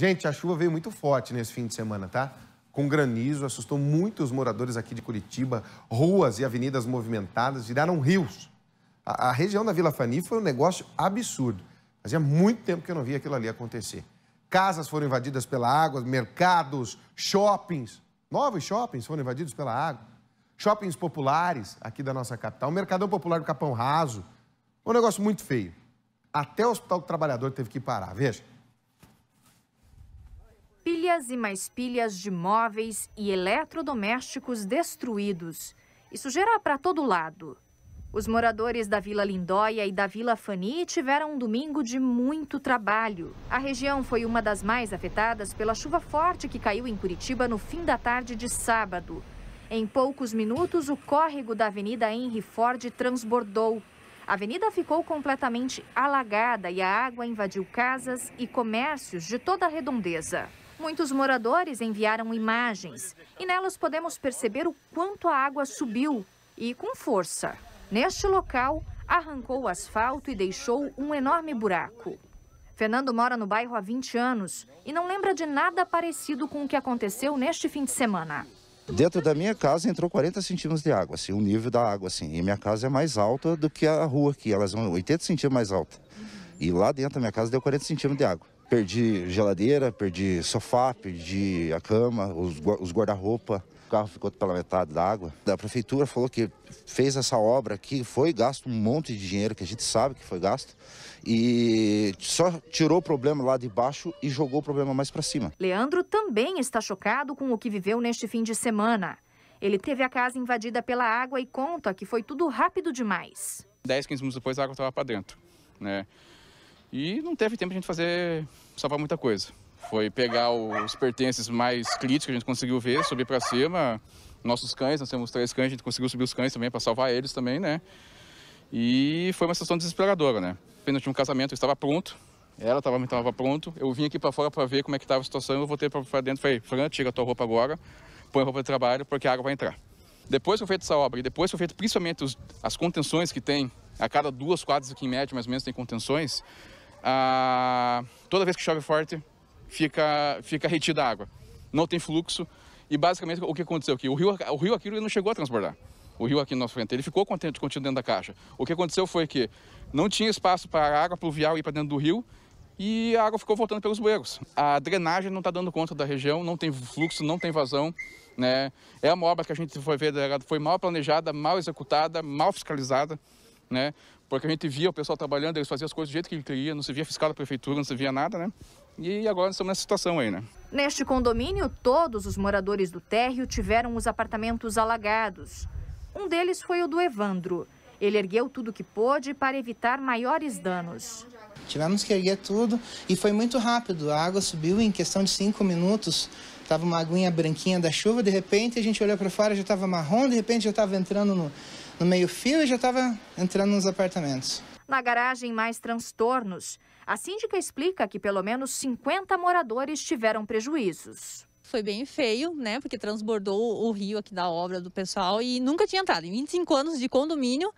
Gente, a chuva veio muito forte nesse fim de semana, tá? Com granizo, assustou muitos moradores aqui de Curitiba, ruas e avenidas movimentadas viraram rios. A, a região da Vila Fani foi um negócio absurdo. Fazia muito tempo que eu não via aquilo ali acontecer. Casas foram invadidas pela água, mercados, shoppings, novos shoppings foram invadidos pela água. Shoppings populares aqui da nossa capital, o Mercadão Popular do Capão Raso. Um negócio muito feio. Até o Hospital do Trabalhador teve que parar. Veja pilhas e mais pilhas de móveis e eletrodomésticos destruídos. Isso gera para todo lado. Os moradores da Vila Lindóia e da Vila Fani tiveram um domingo de muito trabalho. A região foi uma das mais afetadas pela chuva forte que caiu em Curitiba no fim da tarde de sábado. Em poucos minutos, o córrego da Avenida Henry Ford transbordou. A avenida ficou completamente alagada e a água invadiu casas e comércios de toda a redondeza. Muitos moradores enviaram imagens e nelas podemos perceber o quanto a água subiu e com força. Neste local, arrancou o asfalto e deixou um enorme buraco. Fernando mora no bairro há 20 anos e não lembra de nada parecido com o que aconteceu neste fim de semana. Dentro da minha casa entrou 40 centímetros de água, assim, o nível da água, assim. E minha casa é mais alta do que a rua aqui, elas são 80 centímetros mais alta. E lá dentro da minha casa deu 40 centímetros de água. Perdi geladeira, perdi sofá, perdi a cama, os, os guarda-roupa. O carro ficou pela metade da água. Da prefeitura falou que fez essa obra aqui, foi gasto um monte de dinheiro, que a gente sabe que foi gasto, e só tirou o problema lá de baixo e jogou o problema mais para cima. Leandro também está chocado com o que viveu neste fim de semana. Ele teve a casa invadida pela água e conta que foi tudo rápido demais. 10, 15 minutos depois a água estava para dentro, né? E não teve tempo de a gente fazer, salvar muita coisa. Foi pegar os pertences mais críticos que a gente conseguiu ver, subir para cima. Nossos cães, nós temos três cães, a gente conseguiu subir os cães também para salvar eles também, né? E foi uma situação desesperadora, né? Apenas tinha um casamento, eu estava pronto, ela estava tava pronto. Eu vim aqui para fora para ver como é que estava a situação, eu voltei para dentro e falei, Fran, tira a tua roupa agora, põe a roupa de trabalho, porque a água vai entrar. Depois que foi feita essa obra e depois que foi feito principalmente os, as contenções que tem, a cada duas quadras aqui em média, mais ou menos, tem contenções, ah, toda vez que chove forte, fica, fica retida a água. Não tem fluxo. E basicamente o que aconteceu aqui? O rio, o rio aqui não chegou a transbordar. O rio aqui na nossa frente, ele ficou contente, contido dentro da caixa. O que aconteceu foi que não tinha espaço para a água pluvial ir para dentro do rio e a água ficou voltando pelos bueiros. A drenagem não está dando conta da região, não tem fluxo, não tem vazão. Né? É uma obra que a gente foi ver, tá foi mal planejada, mal executada, mal fiscalizada né? Porque a gente via o pessoal trabalhando, eles faziam as coisas do jeito que ele queria, não se via fiscal da prefeitura, não se via nada, né? E agora estamos nessa situação aí, né? Neste condomínio, todos os moradores do térreo tiveram os apartamentos alagados. Um deles foi o do Evandro. Ele ergueu tudo que pôde para evitar maiores danos. Tivemos que erguer tudo e foi muito rápido. A água subiu em questão de cinco minutos. estava uma aguinha branquinha da chuva, de repente a gente olhou para fora, já estava marrom, de repente já estava entrando no, no meio-fio e já estava entrando nos apartamentos. Na garagem, mais transtornos. A síndica explica que pelo menos 50 moradores tiveram prejuízos foi bem feio, né? Porque transbordou o rio aqui da obra do pessoal e nunca tinha entrado. Em 25 anos de condomínio,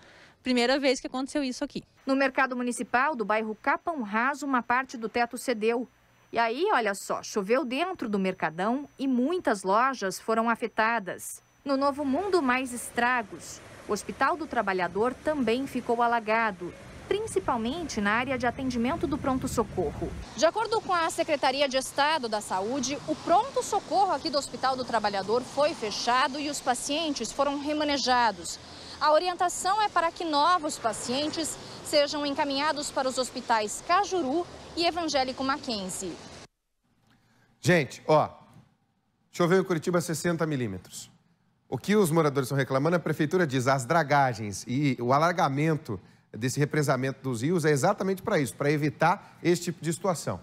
primeira vez que aconteceu isso aqui. No mercado municipal do bairro Capão Raso, uma parte do teto cedeu. E aí, olha só, choveu dentro do mercadão e muitas lojas foram afetadas. No Novo Mundo, mais estragos. O Hospital do Trabalhador também ficou alagado principalmente na área de atendimento do pronto-socorro. De acordo com a Secretaria de Estado da Saúde, o pronto-socorro aqui do Hospital do Trabalhador foi fechado e os pacientes foram remanejados. A orientação é para que novos pacientes sejam encaminhados para os hospitais Cajuru e Evangélico Mackenzie. Gente, ó, choveu em Curitiba 60 milímetros. O que os moradores estão reclamando, é a prefeitura diz, as dragagens e o alargamento desse represamento dos rios é exatamente para isso, para evitar esse tipo de situação.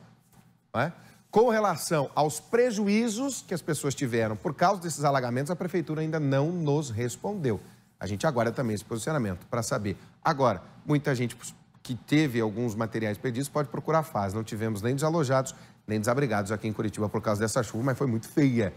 É? Com relação aos prejuízos que as pessoas tiveram por causa desses alagamentos, a prefeitura ainda não nos respondeu. A gente aguarda também esse posicionamento para saber. Agora, muita gente que teve alguns materiais perdidos pode procurar a fase. Não tivemos nem desalojados, nem desabrigados aqui em Curitiba por causa dessa chuva, mas foi muito feia.